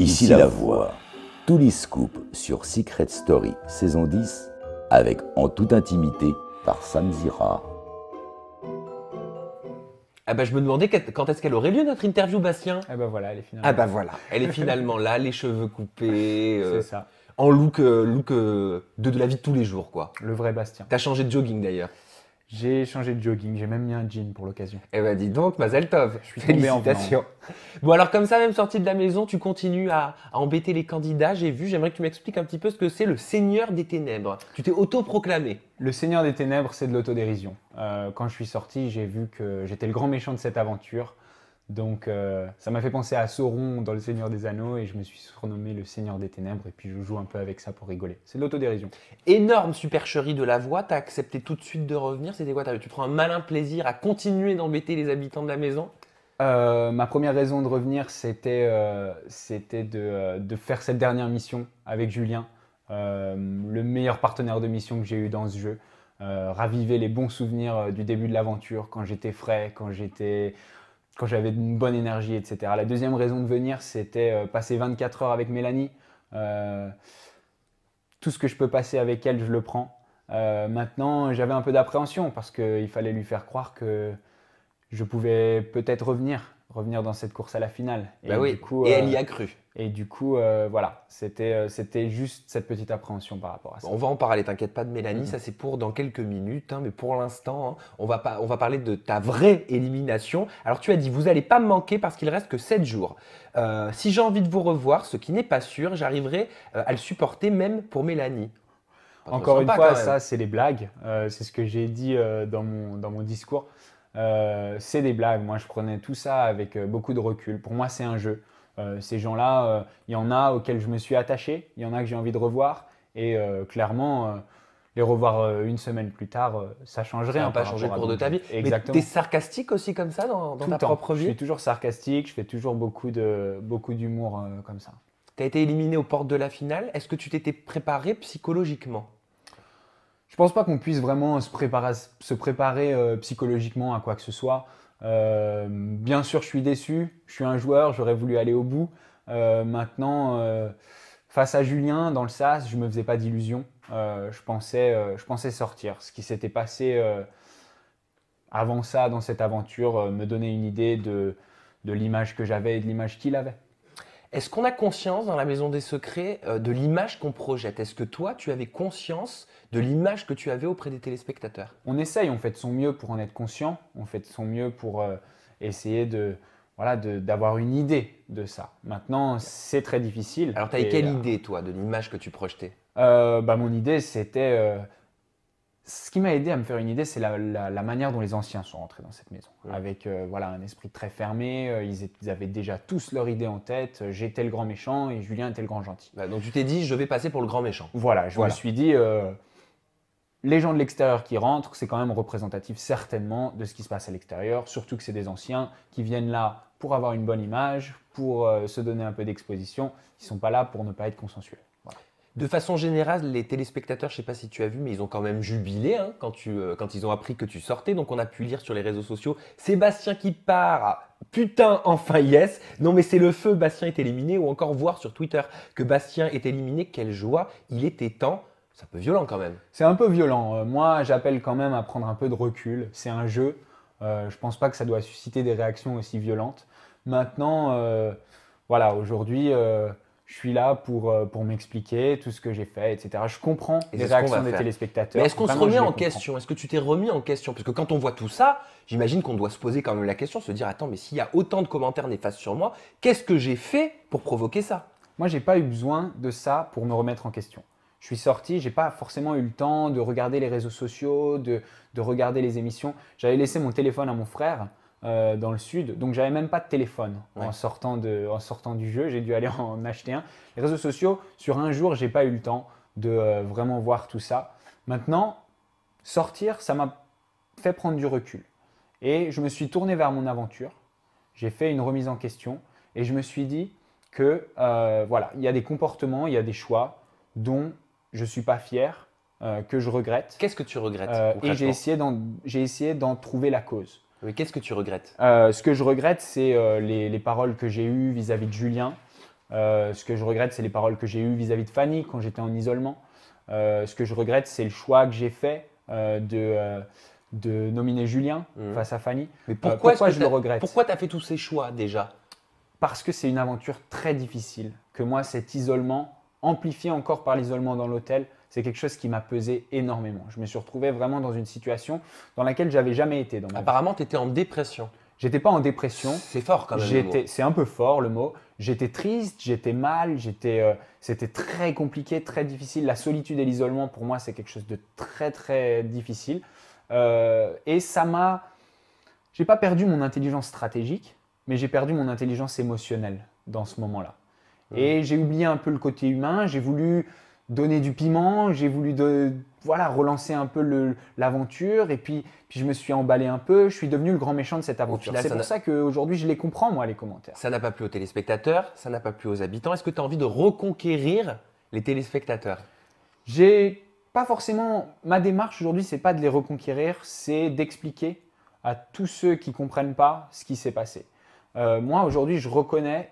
Ici la voix. Tous les scoops sur Secret Story saison 10 avec En toute intimité par Sam Ah bah je me demandais quand est-ce qu'elle aurait lieu notre interview Bastien Ah bah voilà, elle est finalement. Ah bah voilà, elle est finalement là, les cheveux coupés. Euh, ça. En look, euh, look euh, de, de la vie de tous les jours quoi. Le vrai Bastien. T'as changé de jogging d'ailleurs. J'ai changé de jogging, j'ai même mis un jean pour l'occasion. Eh ben dis donc, Mazel Tov. Je suis Félicitations. En bon alors comme ça, même sorti de la maison, tu continues à, embêter les candidats. J'ai vu, j'aimerais que tu m'expliques un petit peu ce que c'est le Seigneur des Ténèbres. Tu t'es autoproclamé. Le Seigneur des Ténèbres, c'est de l'autodérision. Euh, quand je suis sorti, j'ai vu que j'étais le grand méchant de cette aventure donc euh, ça m'a fait penser à Sauron dans Le Seigneur des Anneaux et je me suis surnommé le Seigneur des Ténèbres et puis je joue un peu avec ça pour rigoler. C'est de l'autodérision. Énorme supercherie de la voix, t'as accepté tout de suite de revenir, c'était quoi Tu prends un malin plaisir à continuer d'embêter les habitants de la maison euh, ma première raison de revenir, c'était euh, de, de, faire cette dernière mission avec Julien, le meilleur partenaire de mission que j'ai eu dans ce jeu. raviver les bons souvenirs du début de l'aventure, quand j'étais frais, quand j'étais quand j'avais une bonne énergie, etc. La deuxième raison de venir, c'était euh, passer 24 heures avec Mélanie. Euh, tout ce que je peux passer avec elle, je le prends. Euh, maintenant, j'avais un peu d'appréhension parce qu'il fallait lui faire croire que je pouvais peut-être revenir revenir dans cette course à la finale. Bah et, elle euh, y a cru. Et du coup, euh, voilà, c'était, euh, c'était juste cette petite appréhension par rapport à ça. On va en parler, t'inquiète pas de Mélanie, mm-hmm. ça c'est pour dans quelques minutes, hein, mais pour l'instant, hein, on, va pas, on va parler de ta vraie élimination. Alors tu as dit, vous allez pas me manquer parce qu'il reste que 7 jours. si j'ai envie de vous revoir, ce qui n'est pas sûr, j'arriverai à le supporter même pour Mélanie. Encore une fois, ça c'est les blagues, c'est ce que j'ai dit dans mon, dans mon discours. Euh, c'est des blagues. Moi, je prenais tout ça avec euh, beaucoup de recul. Pour moi, c'est un jeu. Euh, ces gens-là, il y en a auxquels je me suis attaché, il y en a que j'ai envie de revoir. Et clairement, les revoir une semaine plus tard, ça changerait. Ça pas changé le cours de ta vie. Exactement. tu t'es sarcastique aussi comme ça dans, ta propre vie Je suis toujours sarcastique, je fais toujours beaucoup de beaucoup d'humour comme ça. Tu as été éliminé aux portes de la finale. Est-ce que tu t'étais préparé psychologiquement je pense pas qu'on puisse vraiment se préparer, euh, psychologiquement à quoi que ce soit. Euh, bien sûr, je suis déçu. Je suis un joueur, j'aurais voulu aller au bout. Euh, maintenant, face à Julien dans le SAS, je me faisais pas d'illusions. je pensais, je pensais sortir. Ce qui s'était passé avant ça dans cette aventure me donnait une idée de l'image que j'avais et de l'image qu'il avait. Est-ce qu'on a conscience dans la maison des secrets euh, de l'image qu'on projette Est-ce que toi, tu avais conscience de l'image que tu avais auprès des téléspectateurs On essaye, on fait de son mieux pour en être conscient, on fait de son mieux pour euh, essayer de voilà d'avoir une idée de ça. Maintenant, c'est très difficile. Alors, tu quelle idée, toi, de l'image que tu projetais euh, bah, Mon idée, c'était ce qui m'a aidé à me faire une idée, c'est la, manière dont les anciens sont rentrés dans cette maison. Avec euh, voilà un esprit très fermé, euh, ils, avaient déjà tous leur idée en tête. Euh, j'étais le grand méchant et Julien était le grand gentil. Bah, donc tu t'es dit, je vais passer pour le grand méchant. Voilà, je me suis dit, les gens de l'extérieur qui rentrent, c'est quand même représentatif certainement de ce qui se passe à l'extérieur, surtout que c'est des anciens qui viennent là pour avoir une bonne image, pour se donner un peu d'exposition, ils sont pas là pour ne pas être consensuels. De façon générale, les téléspectateurs, je ne sais pas si tu as vu, mais ils ont quand même jubilé hein, euh, quand, ils ont appris que tu sortais. Donc on a pu lire sur les réseaux sociaux Sébastien qui part. Ah, putain, enfin yes. Non mais c'est le feu, Bastien est éliminé. Ou encore voir sur Twitter que Bastien est éliminé. Quelle joie, il était temps. C'est un peu violent quand même. C'est un peu violent. Euh, moi, j'appelle quand même à prendre un peu de recul. C'est un jeu. Je euh, je pense pas que ça doit susciter des réactions aussi violentes. Maintenant, voilà, aujourd'hui je suis là pour, euh, pour m'expliquer tout ce que j'ai fait, etc. Je comprends les réactions des téléspectateurs. Mais est-ce qu'on se remet en question Est-ce que tu t'es remis en question Parce que quand on voit tout ça, j'imagine qu'on doit se poser quand même la question, se dire attends, mais s'il y a autant de commentaires néfastes sur moi, qu'est-ce que j'ai fait pour provoquer ça Moi, j'ai pas eu besoin de ça pour me remettre en question. Je suis sorti, j'ai pas forcément eu le temps de regarder les réseaux sociaux, de, de regarder les émissions. J'avais laissé mon téléphone à mon frère. Euh, dans le sud. Donc j'avais même pas de téléphone en, sortant de, en sortant du jeu. J'ai dû aller en acheter un. Les réseaux sociaux, sur un jour, j'ai pas eu le temps de euh, vraiment voir tout ça. Maintenant, sortir, ça m'a fait prendre du recul. Et je me suis tourné vers mon aventure. J'ai fait une remise en question et je me suis dit que euh, voilà, il y a des comportements, il y a des choix dont je suis pas fier, que je regrette. Qu'est-ce que tu regrettes Et j'ai essayé d'en trouver la cause. Mais qu'est-ce que tu regrettes euh, Ce que je regrette, c'est euh, les, les, paroles que j'ai eues vis-à-vis de Julien. Euh, ce que je regrette, c'est les paroles que j'ai eues vis-à-vis de Fanny quand j'étais en isolement. ce que je regrette, c'est le choix que j'ai fait de, de nominer Julien mmh. face à Fanny. Mais pourquoi, je le regrette Pourquoi tu as fait tous ces choix déjà Parce que c'est une aventure très difficile. Que moi, cet isolement, amplifié encore par l'isolement dans l'hôtel, c'est quelque chose qui m'a pesé énormément. Je me suis retrouvé vraiment dans une situation dans laquelle j'avais jamais été. Apparemment, tu étais en dépression. J'étais pas en dépression. C'est fort quand même. c'est un peu fort le mot. J'étais triste, j'étais mal, j'étais, euh, c'était très compliqué, très difficile. La solitude et l'isolement pour moi c'est quelque chose de très très difficile. Euh, et ça m'a, j'ai pas perdu mon intelligence stratégique, mais j'ai perdu mon intelligence émotionnelle dans ce moment-là. Mmh. Et j'ai oublié un peu le côté humain. J'ai voulu, donner du piment, j'ai voulu voilà, relancer un peu l'aventure, et puis, puis je me suis emballé un peu, je suis devenu le grand méchant de cette aventure. C'est pour ça qu'aujourd'hui, je les comprends, moi, les commentaires. Ça n'a pas plu aux téléspectateurs, ça n'a pas plu aux habitants. Est-ce que tu as envie de reconquérir les téléspectateurs J'ai pas forcément. Ma démarche aujourd'hui, c'est pas de les reconquérir, c'est d'expliquer à tous ceux qui comprennent pas ce qui s'est passé. Euh, moi, aujourd'hui, je reconnais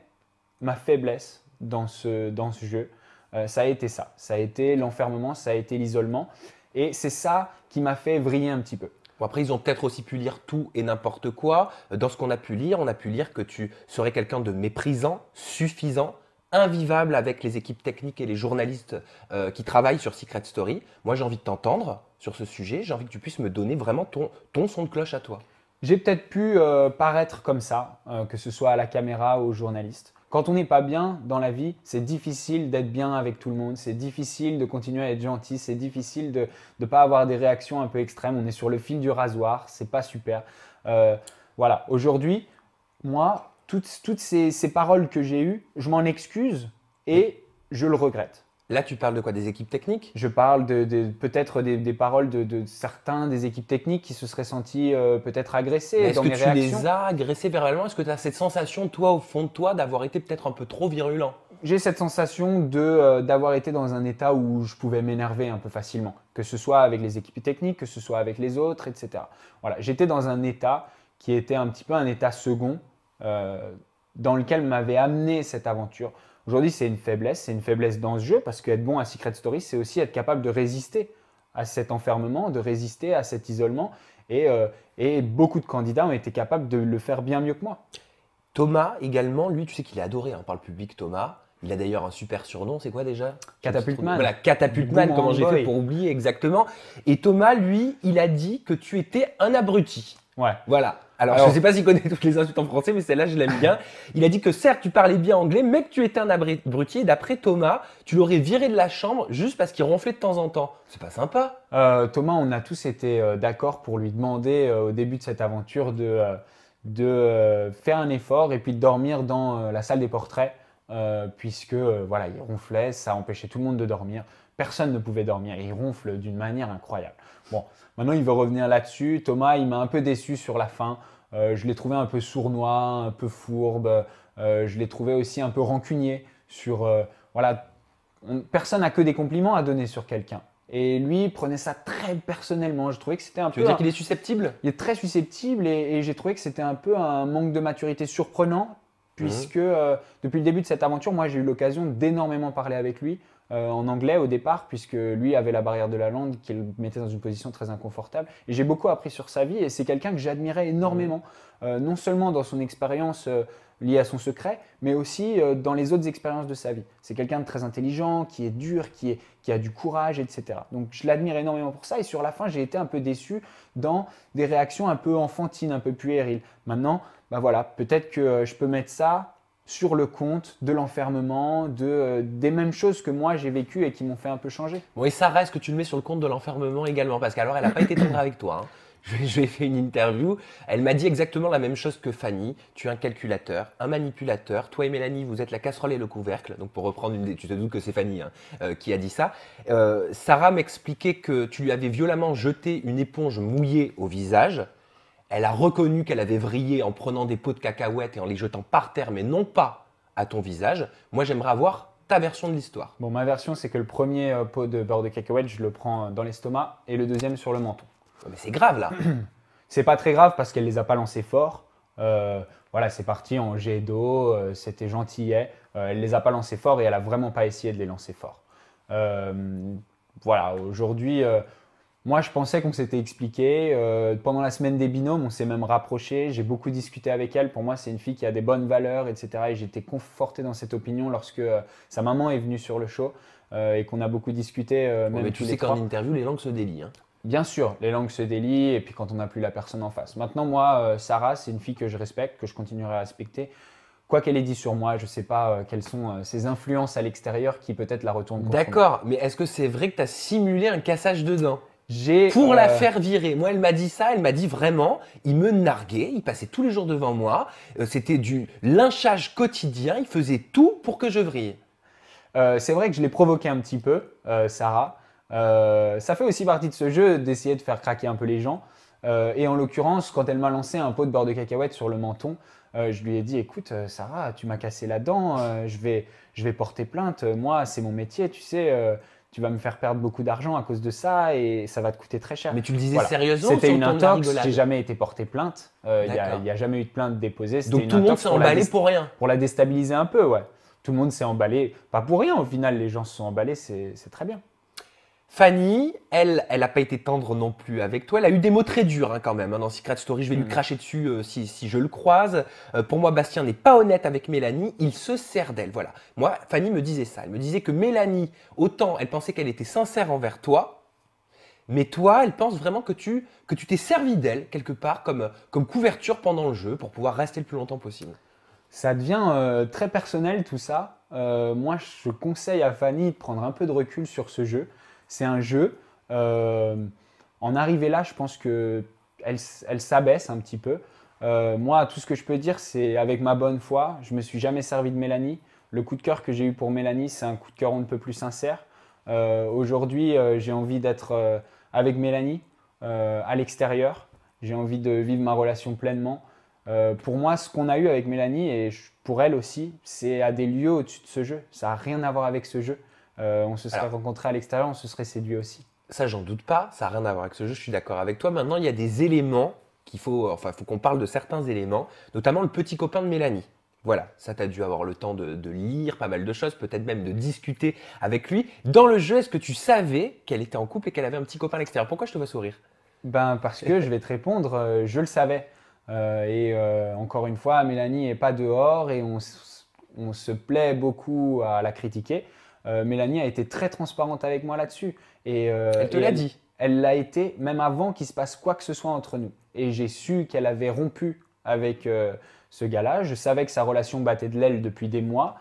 ma faiblesse dans ce jeu. Euh, ça a été ça. Ça a été l'enfermement, ça a été l'isolement. Et c'est ça qui m'a fait vriller un petit peu. après, ils ont peut-être aussi pu lire tout et n'importe quoi. Dans ce qu'on a pu lire, on a pu lire que tu serais quelqu'un de méprisant, suffisant, invivable avec les équipes techniques et les journalistes euh, qui travaillent sur Secret Story. Moi, j'ai envie de t'entendre sur ce sujet. J'ai envie que tu puisses me donner vraiment ton, son de cloche à toi. J'ai peut-être pu euh, paraître comme ça, que ce soit à la caméra ou aux journalistes. Quand on n'est pas bien dans la vie, c'est difficile d'être bien avec tout le monde, c'est difficile de continuer à être gentil, c'est difficile de ne pas avoir des réactions un peu extrêmes, on est sur le fil du rasoir, c'est pas super. Euh, voilà, aujourd'hui, moi, toutes, ces, paroles que j'ai eues, je m'en excuse et je le regrette. Là, tu parles de quoi Des équipes techniques Je parle peut-être des, paroles de, certains des équipes techniques qui se seraient sentis euh, peut-être agressés. Est-ce que tu les as agressés verbalement Est-ce que tu as cette sensation, toi, au fond de toi, d'avoir été peut-être un peu trop virulent J'ai cette sensation de euh, d'avoir été dans un état où je pouvais m'énerver un peu facilement, que ce soit avec les équipes techniques, que ce soit avec les autres, etc. Voilà, j'étais dans un état qui était un petit peu un état second euh, dans lequel m'avait amené cette aventure Aujourd'hui, c'est une faiblesse, c'est une faiblesse dans ce jeu, parce qu'être bon à Secret Story, c'est aussi être capable de résister à cet enfermement, de résister à cet isolement. Euh, et, beaucoup de candidats ont été capables de le faire bien mieux que moi. Thomas également, lui, tu sais qu'il est adoré hein, par le public, Thomas. Il a d'ailleurs un super surnom, c'est quoi déjà Catapultman. Voilà, Catapultman, comment j'ai fait pour oublier exactement. Et Thomas, lui, il a dit que tu étais un abruti. Ouais. Voilà. Alors, je ne sais pas s'il connaît toutes les insultes en français, mais celle-là, je l'aime bien. Il a dit que certes, tu parlais bien anglais, mais que tu étais un abruti. d'après Thomas, tu l'aurais viré de la chambre juste parce qu'il ronflait de temps en temps. C'est pas sympa. Euh, Thomas, on a tous été euh, d'accord pour lui demander euh, au début de cette aventure de, de faire un effort et puis de dormir dans la salle des portraits, puisque voilà, il ronflait, ça empêchait tout le monde de dormir. Personne ne pouvait dormir. Il ronfle d'une manière incroyable. Bon, maintenant il veut revenir là-dessus. Thomas, il m'a un peu déçu sur la fin. Euh, je l'ai trouvé un peu sournois, un peu fourbe. Euh, je l'ai trouvé aussi un peu rancunier sur. Euh, voilà, personne n'a que des compliments à donner sur quelqu'un. Et lui prenait ça très personnellement. Je trouvais que c'était un peu. Tu veux dire qu'il est susceptible Il est très susceptible et, j'ai trouvé que c'était un peu un manque de maturité surprenant mhm. puisque depuis le début de cette aventure, moi j'ai eu l'occasion d'énormément parler avec lui. Euh, en anglais au départ, puisque lui avait la barrière de la langue qui le mettait dans une position très inconfortable. Et j'ai beaucoup appris sur sa vie, et c'est quelqu'un que j'admirais énormément, euh, non seulement dans son expérience euh, liée à son secret, mais aussi dans les autres expériences de sa vie. C'est quelqu'un de très intelligent, qui est dur, qui, est, qui a du courage, etc. Donc je l'admire énormément pour ça, et sur la fin, j'ai été un peu déçu dans des réactions un peu enfantines, un peu puériles. Maintenant, ben voilà, peut-être que je peux mettre ça sur le compte de l'enfermement, de, euh, des mêmes choses que moi j'ai vécues et qui m'ont fait un peu changer. Oui, Sarah, est-ce que tu le mets sur le compte de l'enfermement également Parce qu'alors, elle n'a pas été tendre avec toi. Hein. Je, lui ai fait une interview. Elle m'a dit exactement la même chose que Fanny. Tu es un calculateur, un manipulateur. Toi et Mélanie, vous êtes la casserole et le couvercle. Donc, pour reprendre une tu te doutes que c'est Fanny hein, euh, qui a dit ça. Euh, Sarah m'expliquait que tu lui avais violemment jeté une éponge mouillée au visage elle a reconnu qu'elle avait vrillé en prenant des pots de cacahuètes et en les jetant par terre, mais non pas à ton visage. Moi, j'aimerais avoir ta version de l'histoire. Bon, ma version, c'est que le premier euh, pot de beurre de cacahuète, je le prends euh, dans l'estomac et le deuxième sur le menton. Oh, mais c'est grave là. c'est pas très grave parce qu'elle les a pas lancés fort. Euh, voilà, c'est parti en jet d'eau, c'était gentillet. elle les a pas lancés fort et elle a vraiment pas essayé de les lancer fort. voilà, aujourd'hui moi, je pensais qu'on s'était expliqué. Euh, pendant la semaine des binômes, on s'est même rapproché. J'ai beaucoup discuté avec elle. Pour moi, c'est une fille qui a des bonnes valeurs, etc. Et j'étais conforté dans cette opinion lorsque euh, sa maman est venue sur le show euh, et qu'on a beaucoup discuté. mais tous tu sais qu'en interview, les langues se délient. Hein. Bien sûr, les langues se délient et puis quand on n'a plus la personne en face. Maintenant, moi, Sarah, c'est une fille que je respecte, que je continuerai à respecter quoi qu'elle ait dit sur moi, je ne sais pas quelles sont ses influences à l'extérieur qui peut-être la retournent D'accord, mais est-ce que c'est vrai que tu as simulé un cassage de dents pour la euh, faire virer. Moi, elle m'a dit ça. Elle m'a dit vraiment, il me narguait. Il passait tous les jours devant moi. Euh, c'était du lynchage quotidien. Il faisait tout pour que je vrille. Euh, c'est vrai que je l'ai provoqué un petit peu, Sarah. ça fait aussi partie de ce jeu d'essayer de faire craquer un peu les gens. et en l'occurrence, quand elle m'a lancé un pot de beurre de cacahuète sur le menton, je lui ai dit, écoute, Sarah, tu m'as cassé la dent, je, vais, je vais porter plainte, moi, c'est mon métier, tu sais, tu vas me faire perdre beaucoup d'argent à cause de ça et ça va te coûter très cher. Mais tu le disais sérieusement C'était une intox, j'ai jamais été porté plainte, euh, il n'y a, jamais eu de plainte déposée. Donc tout le monde s'est emballé pour, pour rien. Pour la déstabiliser un peu, ouais. Tout le monde s'est emballé, pas pour rien au final, les gens se sont emballés, c'est très bien. Fanny, elle, elle n'a pas été tendre non plus avec toi. Elle a eu des mots très durs hein, quand même hein, dans Secret Story. Je vais lui mm. cracher dessus euh, si, si, je le croise. Euh, pour moi, Bastien n'est pas honnête avec Mélanie. Il se sert d'elle. Voilà. Moi, Fanny me disait ça. Elle me disait que Mélanie, autant elle pensait qu'elle était sincère envers toi, mais toi, elle pense vraiment que tu que tu t'es servi d'elle quelque part comme couverture pendant le jeu pour pouvoir rester le plus longtemps possible. Ça devient euh, très personnel tout ça. moi, je conseille à Fanny de prendre un peu de recul sur ce jeu c'est un jeu. Euh, en arrivée là, je pense que elle, s'abaisse un petit peu. Euh, moi, tout ce que je peux dire, c'est avec ma bonne foi, je me suis jamais servi de Mélanie. Le coup de cœur que j'ai eu pour Mélanie, c'est un coup de cœur on ne peut plus sincère. Euh, aujourd'hui, j'ai envie d'être avec Mélanie à l'extérieur. J'ai envie de vivre ma relation pleinement. pour moi, ce qu'on a eu avec Mélanie, et pour elle aussi, c'est à des lieux au-dessus de ce jeu. Ça n'a rien à voir avec ce jeu. Euh, on se serait rencontré à l'extérieur, on se serait séduit aussi. Ça, j'en doute pas, ça n'a rien à voir avec ce jeu, je suis d'accord avec toi. Maintenant, il y a des éléments qu'il faut, euh, enfin, faut qu'on parle de certains éléments, notamment le petit copain de Mélanie. Voilà, ça t'as dû avoir le temps de, lire pas mal de choses, peut-être même de discuter avec lui. Dans le jeu, est-ce que tu savais qu'elle était en couple et qu'elle avait un petit copain à l'extérieur Pourquoi je te vois sourire Ben parce que je vais te répondre, euh, je le savais. et encore une fois, Mélanie est pas dehors et on se plaît beaucoup à la critiquer. Euh, Mélanie a été très transparente avec moi là-dessus. Et, euh, elle te l'a dit. Elle l'a été même avant qu'il se passe quoi que ce soit entre nous. Et j'ai su qu'elle avait rompu avec euh, ce gars-là. Je savais que sa relation battait de l'aile depuis des mois,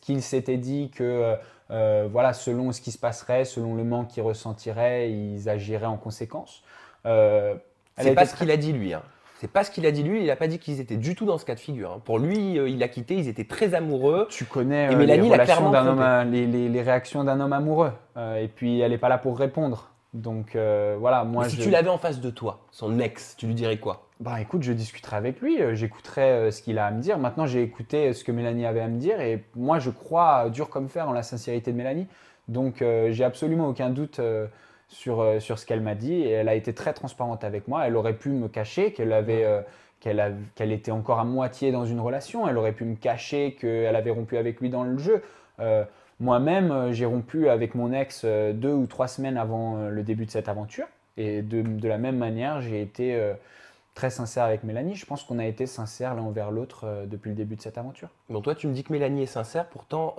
qu'il s'était dit que voilà, selon ce qui se passerait, selon le manque qu'il ressentirait, ils agiraient en conséquence. C'est pas ce qu'il a dit lui. Hein. C'est pas ce qu'il a dit lui, il a pas dit qu'ils étaient du tout dans ce cas de figure. Hein. Pour lui, euh, il l'a quitté, ils étaient très amoureux. Tu connais euh, les, réactions d'un homme amoureux. Euh, et puis elle n'est pas là pour répondre. Donc voilà, moi. si tu l'avais en face de toi, son ex, tu lui dirais quoi Bah écoute, je discuterai avec lui, J'écouterai ce qu'il a à me dire. Maintenant, j'ai écouté ce que Mélanie avait à me dire et moi, je crois dur comme fer en la sincérité de Mélanie. Donc j'ai absolument aucun doute. Euh, sur, ce qu'elle m'a dit elle a été très transparente avec moi. Elle aurait pu me cacher qu'elle avait. Euh, qu'elle était encore à moitié dans une relation, elle aurait pu me cacher qu'elle avait rompu avec lui dans le jeu. Euh, moi-même, j'ai rompu avec mon ex deux ou trois semaines avant le début de cette aventure. Et de, de la même manière, j'ai été très sincère avec Mélanie. Je pense qu'on a été sincères l'un envers l'autre depuis le début de cette aventure. Bon, toi, tu me dis que Mélanie est sincère, pourtant,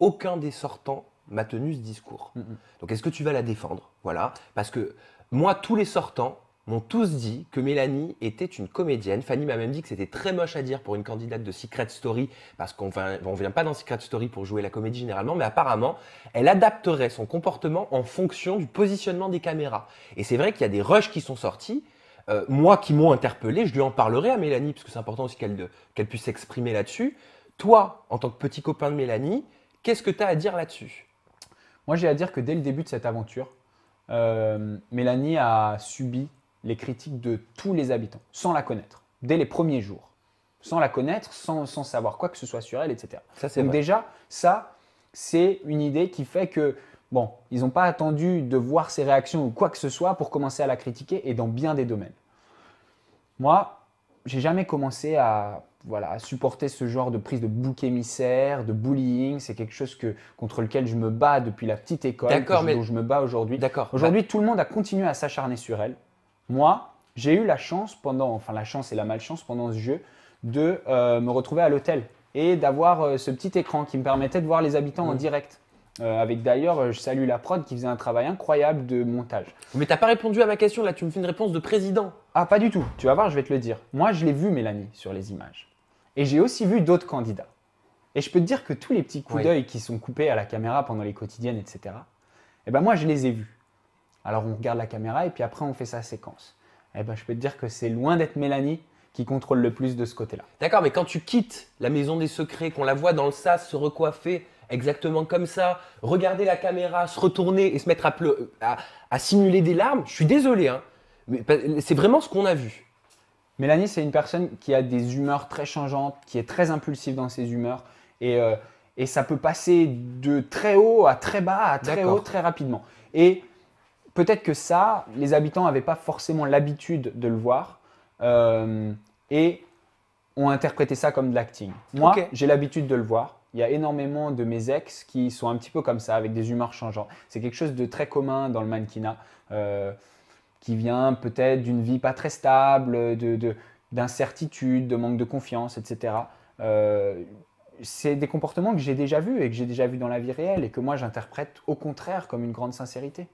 aucun des sortants m'a tenu ce discours. Mm, mm. Donc est-ce que tu vas la défendre Voilà. Parce que moi, tous les sortants m'ont tous dit que Mélanie était une comédienne. Fanny m'a même dit que c'était très moche à dire pour une candidate de Secret Story, parce qu'on ne vient pas dans Secret Story pour jouer la comédie généralement, mais apparemment, elle adapterait son comportement en fonction du positionnement des caméras. Et c'est vrai qu'il y a des rushs qui sont sortis, euh, moi qui m'ont interpellé, je lui en parlerai à Mélanie, parce que c'est important aussi qu'elle puisse s'exprimer là-dessus. Toi, en tant que petit copain de Mélanie, qu'est-ce que tu as à dire là-dessus moi, j'ai à dire que dès le début de cette aventure, euh, Mélanie a subi les critiques de tous les habitants, sans la connaître, dès les premiers jours. Sans la connaître, sans, savoir quoi que ce soit sur elle, etc. Ça, Donc déjà, ça, c'est une idée qui fait que, bon, ils n'ont pas attendu de voir ses réactions ou quoi que ce soit pour commencer à la critiquer, et dans bien des domaines. Moi, j'ai jamais commencé à voilà, à supporter ce genre de prise de bouc émissaire, de bullying. C'est quelque chose que, contre lequel je me bats depuis la petite école, mais... je me bats aujourd'hui. D'accord. Aujourd'hui, tout le monde a continué à s'acharner sur elle. Moi, j'ai eu la chance pendant, enfin la chance et la malchance pendant ce jeu, de euh, me retrouver à l'hôtel et d'avoir euh, ce petit écran qui me permettait de voir les habitants en mmh. direct. Euh, avec d'ailleurs, je salue la prod qui faisait un travail incroyable de montage. Mais t'as pas répondu à ma question là, tu me fais une réponse de président. Ah, pas du tout. Tu vas voir, je vais te le dire. Moi, je l'ai vu, Mélanie, sur les images. Et j'ai aussi vu d'autres candidats. Et je peux te dire que tous les petits coups d'œil qui sont coupés à la caméra pendant les quotidiennes, etc., eh ben moi, je les ai vus. Alors on regarde la caméra et puis après, on fait sa séquence. Eh ben, je peux te dire que c'est loin d'être Mélanie qui contrôle le plus de ce côté-là. D'accord, mais quand tu quittes la maison des secrets, qu'on la voit dans le sas se recoiffer exactement comme ça, regarder la caméra, se retourner et se mettre à, à, à simuler des larmes, je suis désolé, hein, mais c'est vraiment ce qu'on a vu. Mélanie, c'est une personne qui a des humeurs très changeantes, qui est très impulsive dans ses humeurs. Et, euh, et ça peut passer de très haut à très bas, à très haut, très rapidement. Et peut-être que ça, les habitants n'avaient pas forcément l'habitude de le voir. Euh, et ont interprété ça comme de l'acting. Moi, j'ai l'habitude de le voir. Il y a énormément de mes ex qui sont un petit peu comme ça, avec des humeurs changeantes. C'est quelque chose de très commun dans le mannequinat. Euh, qui vient peut-être d'une vie pas très stable, d'incertitude, de, manque de confiance, etc. Euh, c'est des comportements que j'ai déjà vus et que j'ai déjà vus dans la vie réelle et que moi j'interprète au contraire comme une grande sincérité.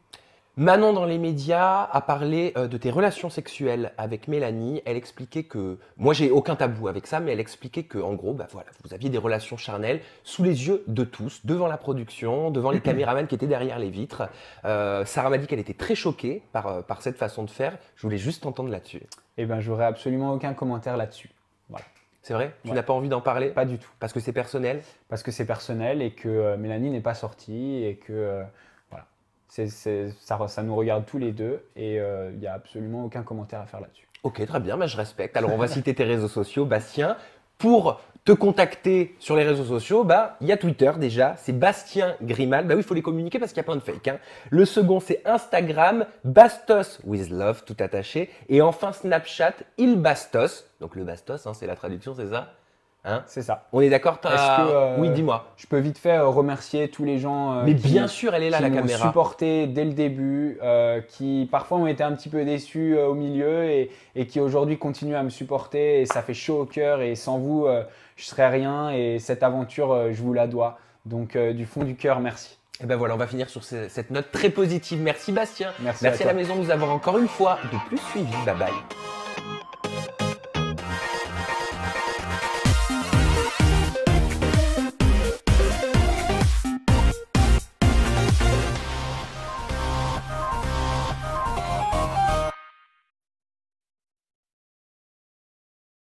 Manon dans les médias a parlé euh, de tes relations sexuelles avec Mélanie. Elle expliquait que, moi j'ai aucun tabou avec ça, mais elle expliquait que, en gros, bah voilà, vous aviez des relations charnelles sous les yeux de tous, devant la production, devant les caméramans qui étaient derrière les vitres. Euh, Sarah m'a dit qu'elle était très choquée par, euh, cette façon de faire. Je voulais juste entendre là-dessus. Eh ben, j'aurais absolument aucun commentaire là-dessus. C'est vrai Tu n'as pas envie d'en parler Pas du tout. Parce que c'est personnel Parce que c'est personnel et que Mélanie n'est pas sortie et que ça, ça, nous regarde tous les deux et il euh, n'y a absolument aucun commentaire à faire là-dessus. Ok, très bien, ben, je respecte. Alors on va citer tes réseaux sociaux, Bastien. Pour te contacter sur les réseaux sociaux, bah ben, il y a Twitter déjà, c'est Bastien Grimal. Bah oui, il faut les communiquer parce qu'il y a plein de fake. Hein. Le second, c'est Instagram, Bastos with love, tout attaché. Et enfin Snapchat, il Bastos. Donc le Bastos, hein, c'est la traduction, c'est ça Hein c'est ça. On est d'accord euh, Oui, dis-moi. Je peux vite fait euh, remercier tous les gens. Euh, Mais bien sûr, elle est là, la caméra. supporté dès le début, qui parfois ont été un petit peu déçus au milieu et, qui aujourd'hui continuent à me supporter. Et ça fait chaud au cœur. Et sans vous, je serais rien. Et cette aventure, je vous la dois. Donc, du fond du cœur, merci. Et eh ben voilà, on va finir sur cette note très positive. Merci Bastien. Merci, à, la maison de nous avoir encore une fois de plus suivi. Bye bye.